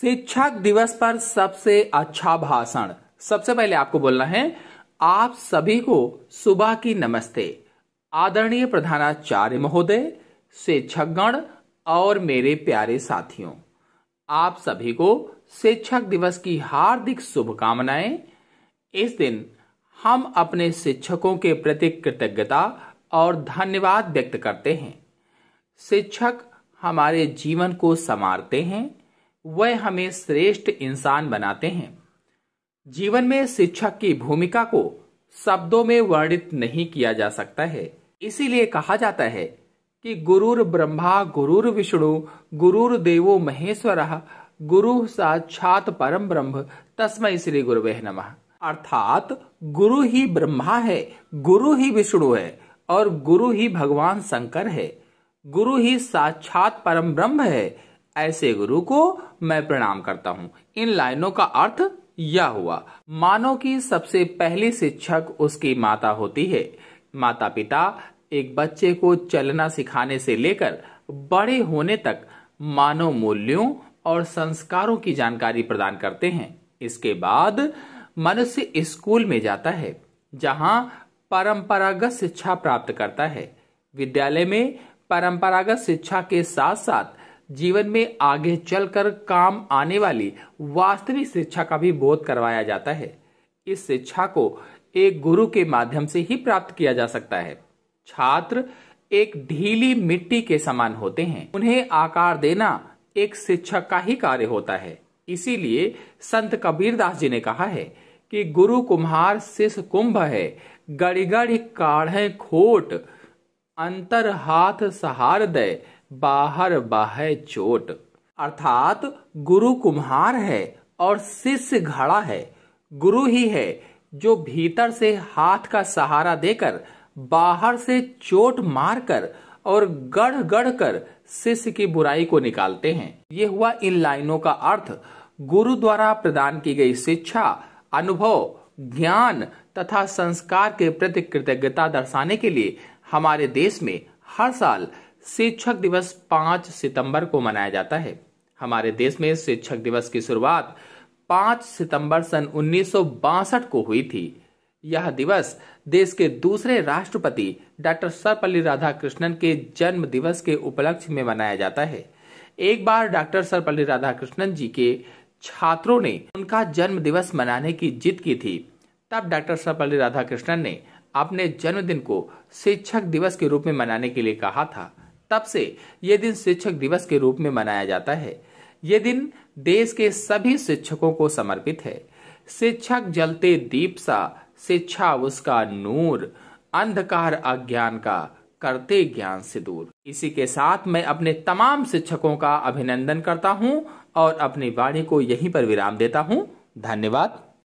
शिक्षक दिवस पर सबसे अच्छा भाषण सबसे पहले आपको बोलना है आप सभी को सुबह की नमस्ते आदरणीय प्रधानाचार्य महोदय शिक्षकगण और मेरे प्यारे साथियों आप सभी को शिक्षक दिवस की हार्दिक शुभकामनाएं इस दिन हम अपने शिक्षकों के प्रति कृतज्ञता और धन्यवाद व्यक्त करते हैं शिक्षक हमारे जीवन को संवारते हैं वह हमें श्रेष्ठ इंसान बनाते हैं जीवन में शिक्षक की भूमिका को शब्दों में वर्णित नहीं किया जा सकता है इसीलिए कहा जाता है कि गुरुर ब्रह्मा गुरुर विष्णु गुरुर देवो महेश्वर गुरु साक्षात परम ब्रह्म तस्मय श्री वह नम अर्थात गुरु ही ब्रह्मा है गुरु ही विष्णु है और गुरु ही भगवान शंकर है गुरु ही साक्षात परम ब्रह्म है ऐसे गुरु को मैं प्रणाम करता हूँ इन लाइनों का अर्थ यह हुआ मानो की सबसे पहली शिक्षक उसकी माता होती है माता पिता एक बच्चे को चलना सिखाने से लेकर बड़े होने तक मानव मूल्यों और संस्कारों की जानकारी प्रदान करते हैं इसके बाद मनुष्य स्कूल में जाता है जहां परंपरागत शिक्षा प्राप्त करता है विद्यालय में परंपरागत शिक्षा के साथ साथ जीवन में आगे चलकर काम आने वाली वास्तविक शिक्षा का भी बोध करवाया जाता है इस शिक्षा को एक गुरु के माध्यम से ही प्राप्त किया जा सकता है छात्र एक ढीली मिट्टी के समान होते हैं उन्हें आकार देना एक शिक्षक का ही कार्य होता है इसीलिए संत कबीर दास जी ने कहा है कि गुरु कुम्हार शिष कुंभ है गड़ी गड़ी काढ़े खोट अंतर हाथ सहार दे बाहर बाहे चोट अर्थात गुरु कुम्हार है और शिष्य घड़ा है गुरु ही है जो भीतर से हाथ का सहारा देकर बाहर से चोट मारकर और गढ़ गढ़ कर शिष्य की बुराई को निकालते हैं ये हुआ इन लाइनों का अर्थ गुरु द्वारा प्रदान की गई शिक्षा अनुभव ज्ञान तथा संस्कार के प्रति कृतज्ञता दर्शाने के लिए हमारे देश में हर साल शिक्षक दिवस पांच सितंबर को मनाया जाता है हमारे देश में शिक्षक दिवस की शुरुआत 5 सितंबर सन उन्नीस को हुई थी यह दिवस देश के दूसरे राष्ट्रपति डॉक्टर सर्वपल्ली राधाकृष्णन के जन्म दिवस के उपलक्ष्य में मनाया जाता है एक बार डॉक्टर सर्वपल्ली राधाकृष्णन जी के छात्रों ने उनका जन्म दिवस मनाने की जिद की थी तब डॉक्टर सर्वपल्ली राधाकृष्णन ने अपने जन्मदिन को शिक्षक दिवस के रूप में मनाने के लिए कहा था तब से ये दिन शिक्षक दिवस के रूप में मनाया जाता है ये दिन देश के सभी शिक्षकों को समर्पित है शिक्षक जलते दीप सा शिक्षा उसका नूर अंधकार अज्ञान का करते ज्ञान से दूर इसी के साथ मैं अपने तमाम शिक्षकों का अभिनंदन करता हूँ और अपनी वाणी को यहीं पर विराम देता हूँ धन्यवाद